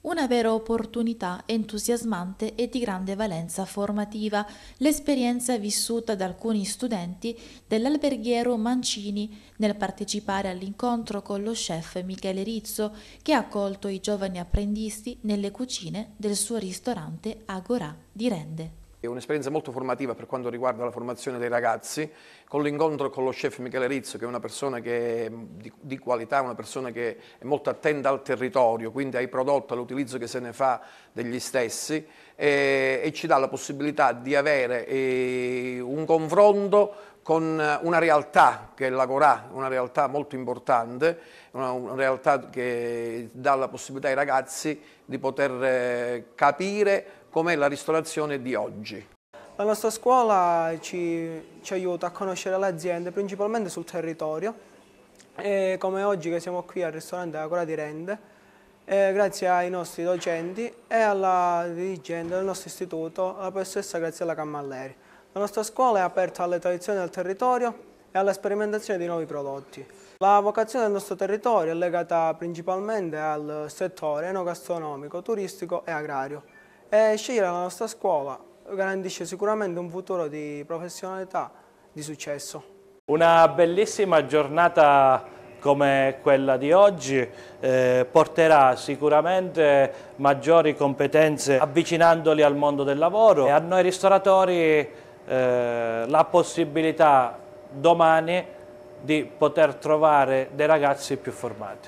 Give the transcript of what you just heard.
Una vera opportunità entusiasmante e di grande valenza formativa, l'esperienza vissuta da alcuni studenti dell'alberghiero Mancini nel partecipare all'incontro con lo chef Michele Rizzo che ha accolto i giovani apprendisti nelle cucine del suo ristorante Agorà di Rende. È un'esperienza molto formativa per quanto riguarda la formazione dei ragazzi, con l'incontro con lo chef Michele Rizzo, che è una persona è di, di, qualità, una persona che è molto attenta al territorio, quindi ai prodotti, all'utilizzo che se ne fa degli stessi, e, e ci dà la possibilità di avere eh, un confronto con eh, una realtà che è l'Agorà, una realtà molto importante, una, una, realtà che dà la possibilità ai ragazzi di poter eh, capire com'è la ristorazione di oggi. La nostra scuola ci, ci aiuta a conoscere le aziende principalmente sul territorio e come oggi che siamo qui al ristorante Agorà di Rende, eh, grazie ai nostri docenti e alla dirigente del nostro istituto, la professoressa Graziella Cammalleri. La nostra scuola è aperta alle tradizioni del territorio e alla sperimentazione di nuovi prodotti. La vocazione del nostro territorio è legata principalmente al settore enogastronomico, turistico e agrario e scegliere la nostra scuola garantisce sicuramente un futuro di professionalità di successo. Una bellissima giornata come quella di oggi eh, porterà sicuramente maggiori competenze avvicinandoli al mondo del lavoro e a noi ristoratori eh, la possibilità domani di poter trovare dei ragazzi più formati.